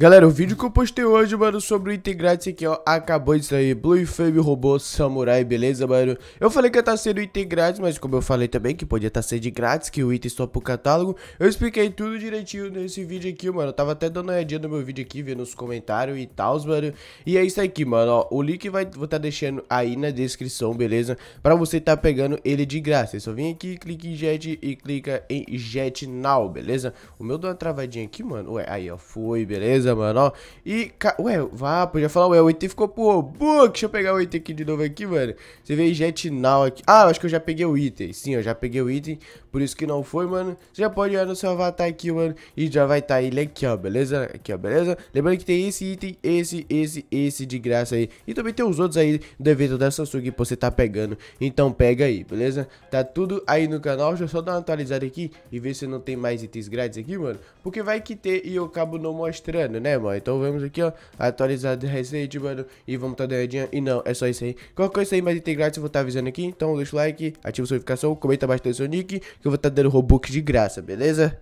Galera, o vídeo que eu postei hoje, mano, sobre o grátis aqui, ó, acabou de sair. Blue Flame robô Samurai, beleza, mano? Eu falei que ia estar tá sendo item grátis, mas como eu falei também que podia estar tá sendo grátis, que o item só pro catálogo, eu expliquei tudo direitinho nesse vídeo aqui, mano. Eu tava até dando uma olhadinha no meu vídeo aqui, vendo os comentários e tal, mano. E é isso aqui, mano, ó, o link vai, vou estar tá deixando aí na descrição, beleza? Pra você tá pegando ele de graça. É só vem aqui, clica em Jet e clica em Jet Now, beleza? O meu deu uma travadinha aqui, mano. Ué, aí, ó, foi, beleza? beleza, mano, ó. E, ca... ué, vá, podia falar, ué, o item ficou pro robô. Deixa eu pegar o item aqui de novo aqui, mano. Você vê Jet Now aqui. Ah, acho que eu já peguei o item. Sim, eu já peguei o item, por isso que não foi, mano. Você já pode ir no seu avatar aqui, mano, e já vai tá ele aqui, ó, beleza? Aqui, ó, beleza? Lembrando que tem esse item, esse, esse, esse de graça aí. E também tem os outros aí do evento da Samsung que você tá pegando. Então pega aí, beleza? Tá tudo aí no canal. Deixa eu só dar uma atualizada aqui e ver se não tem mais itens grátis aqui, mano. Porque vai que ter e eu acabo não mostrando né, mano? Então vamos aqui, ó, atualizado a receita, mano, e vamos tá danadinha. E não, é só isso aí. Qualquer coisa aí mais integrada, eu vou estar tá avisando aqui. Então deixa o like, ativa a notificação, comenta bastante seu nick, que eu vou estar tá dando Robux de graça, beleza?